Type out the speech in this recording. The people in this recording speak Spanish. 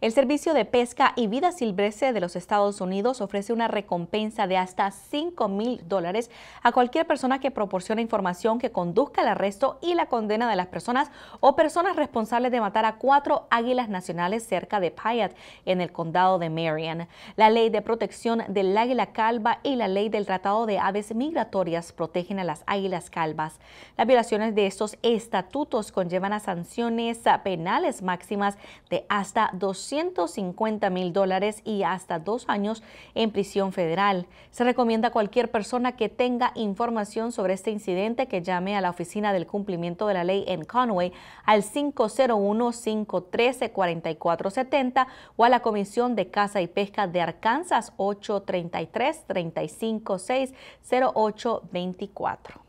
El Servicio de Pesca y Vida Silvestre de los Estados Unidos ofrece una recompensa de hasta $5,000 mil dólares a cualquier persona que proporcione información que conduzca al arresto y la condena de las personas o personas responsables de matar a cuatro águilas nacionales cerca de payat en el condado de Marion. La ley de protección del águila calva y la ley del Tratado de Aves Migratorias protegen a las águilas calvas. Las violaciones de estos estatutos conllevan a sanciones penales máximas de hasta 200 150 mil dólares y hasta dos años en prisión federal. Se recomienda a cualquier persona que tenga información sobre este incidente que llame a la Oficina del Cumplimiento de la Ley en Conway al 501-513-4470 o a la Comisión de Caza y Pesca de Arkansas 833 356 0824